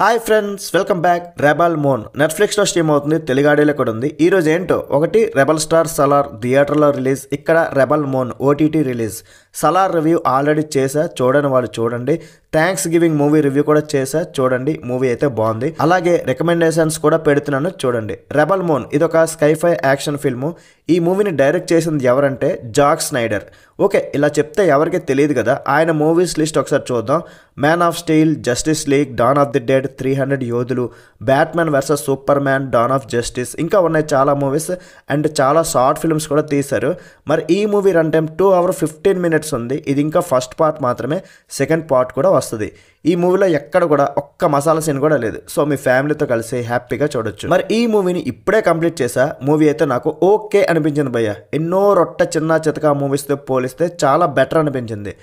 hi friends welcome back Rebel Moon నెట్ఫ్లిక్స్లో stream అవుతుంది తెలుగాడేలో కూడా ఉంది ఈరోజు ఏంటో ఒకటి రెబల్ స్టార్ సలార్ థియేటర్లో రిలీజ్ ఇక్కడ Rebel Moon OTT release Salaar review already చేశా చూడని వాళ్ళు చూడండి థ్యాంక్స్ గివింగ్ మూవీ రివ్యూ కూడా చేసా చూడండి మూవీ అయితే బాగుంది అలాగే రికమెండేషన్స్ కూడా పెడుతున్నాను చూడండి రెబల్ మోన్ ఇది ఒక స్కైఫై యాక్షన్ ఫిల్ము ఈ మూవీని డైరెక్ట్ చేసింది ఎవరంటే జాక్ స్నైడర్ ఓకే ఇలా చెప్తే ఎవరికి తెలియదు కదా ఆయన మూవీస్ లిస్ట్ ఒకసారి చూద్దాం Man of Steel Justice League Dawn of the Dead three hundred యోధులు Batman versus Superman Dawn of Justice ఇంకా ఉన్నాయి చాలా మూవీస్ అండ్ చాలా షార్ట్ ఫిల్మ్స్ కూడా తీశారు మరి ఈ movie run time two hour fifteen minutes ఉంది ఇది ఇంకా ఫస్ట్ పార్ట్ మాత్రమే సెకండ్ పార్ట్ కూడా వస్తుంది వస్తుంది ఈ మూవీలో ఎక్కడ కూడా ఒక్క మసాలా సీన్ కూడా లేదు సో మీ ఫ్యామిలీతో కలిసి హ్యాపీగా చూడొచ్చు మరి ఈ మూవీని ఇప్పుడే కంప్లీట్ చేసా మూవీ అయితే నాకు ఓకే అనిపించింది భయ్య ఎన్నో రొట్ట చిన్న చితక మూవీస్తో పోలిస్తే చాలా బెటర్ అనిపించింది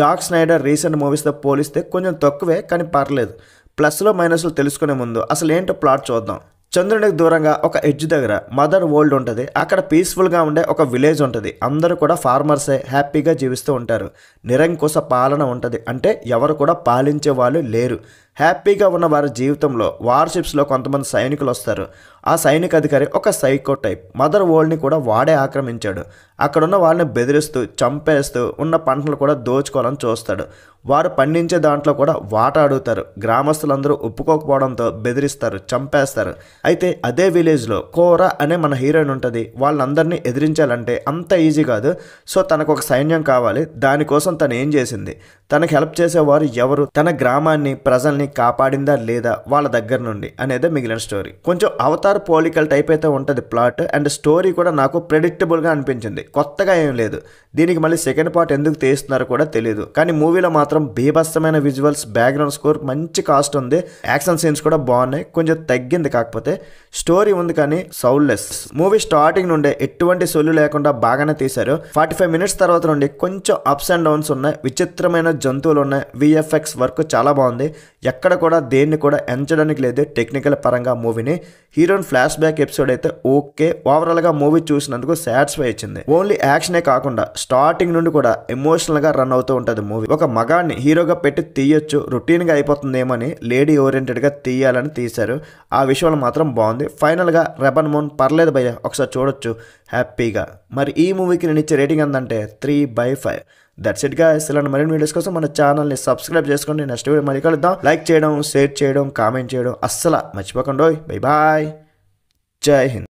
జాక్ స్నైడర్ రీసెంట్ మూవీస్తో పోలిస్తే కొంచెం తక్కువే కానీ పర్లేదు ప్లస్లో మైనస్లు తెలుసుకునే ముందు అసలు ఏంటో ప్లాట్ చూద్దాం చంద్రునికి దూరంగా ఒక ఎడ్జ్ దగ్గర మదర్ వరల్డ్ ఉంటుంది అక్కడ పీస్ఫుల్గా ఉండే ఒక విలేజ్ ఉంటుంది అందరూ కూడా ఫార్మర్సే హ్యాపీగా జీవిస్తూ ఉంటారు నిరంకుశ పాలన ఉంటుంది అంటే ఎవరు కూడా పాలించే వాళ్ళు లేరు హ్యాపీగా ఉన్న వారి జీవితంలో వార్షిప్స్లో కొంతమంది సైనికులు వస్తారు ఆ సైనిక అధికారి ఒక సైకో టైప్ మదర్ వరల్డ్ని కూడా వాడే ఆక్రమించాడు అక్కడున్న వాళ్ళని బెదిరిస్తూ చంపేస్తూ ఉన్న పంటలు కూడా దోచుకోవాలని చూస్తాడు వారు పండించే దాంట్లో కూడా వాట అడుగుతారు గ్రామస్తులందరూ ఒప్పుకోకపోవడంతో బెదిరిస్తారు చంపేస్తారు అయితే అదే విలేజ్లో కోర అనే మన హీరోయిన్ ఉంటుంది వాళ్ళందరినీ ఎదిరించాలంటే అంత ఈజీ కాదు సో తనకు ఒక సైన్యం కావాలి దానికోసం తను ఏం చేసింది తనకు హెల్ప్ చేసేవారు ఎవరు తన గ్రామాన్ని ప్రజల్ని అవతార్ని కాపాడిందా లేదా వాళ్ళ దగ్గర నుండి అనేది మిగిలిన స్టోరీ కొంచెం అవతార్ పోలికల్ టైప్ అయితే ఉంటుంది ప్లాట్ అండ్ స్టోరీ కూడా నాకు ప్రెడిక్టబుల్గా అనిపించింది కొత్తగా ఏం లేదు దీనికి మళ్ళీ సెకండ్ పార్ట్ ఎందుకు తీస్తున్నారో కూడా తెలియదు కానీ మూవీలో మాత్రం బీభత్సమైన విజువల్స్ బ్యాక్గ్రౌండ్ స్కోర్ మంచి కాస్ట్ ఉంది యాక్షన్ సీన్స్ కూడా బాగున్నాయి కొంచెం తగ్గింది కాకపోతే స్టోరీ ఉంది కానీ సౌల్లెస్ మూవీ స్టార్టింగ్ నుండే ఎటువంటి సొల్లు లేకుండా బాగానే తీశారు ఫార్టీ ఫైవ్ మినిట్స్ తర్వాత నుండి కొంచెం అప్స్ అండ్ డౌన్స్ ఉన్నాయి విచిత్రమైన జంతువులు ఉన్నాయి విఎఫ్ఎక్స్ వర్క్ చాలా బాగుంది ఎక్కడ కూడా దేన్ని కూడా ఎంచడానికి లేదు టెక్నికల్ పరంగా మూవీని హీరోయిన్ ఫ్లాష్ బ్యాక్ ఎపిసోడ్ అయితే ఓకే ఓవరాల్గా మూవీ చూసినందుకు సాటిస్ఫై ఇచ్చింది ఓన్లీ యాక్షనే కాకుండా స్టార్టింగ్ నుండి కూడా ఎమోషనల్గా రన్ అవుతూ ఉంటుంది మూవీ ఒక మగాన్ని హీరోగా పెట్టి తీయొచ్చు రొటీన్గా అయిపోతుందేమని లేడీ ఓరియంటెడ్గా తీయాలని తీశారు ఆ విషయంలో మాత్రం బాగుంది ఫైనల్గా రెబన్ మోన్ పర్లేదు భయ్య ఒకసారి చూడొచ్చు హ్యాపీగా మరి ఈ మూవీకి నేను ఇచ్చే రేటింగ్ ఎంతంటే three by five that's it గా ఇలాంటి మరిన్ని వీడియోస్ కోసం మన ఛానల్ని సబ్స్క్రైబ్ చేసుకోండి నెక్స్ట్ వీడియో మళ్ళీ కలుద్దాం లైక్ చేయడం షేర్ చేయడం కామెంట్ చేయడం అస్సలు మర్చిపోకండి బై బాయ్ జై హింద్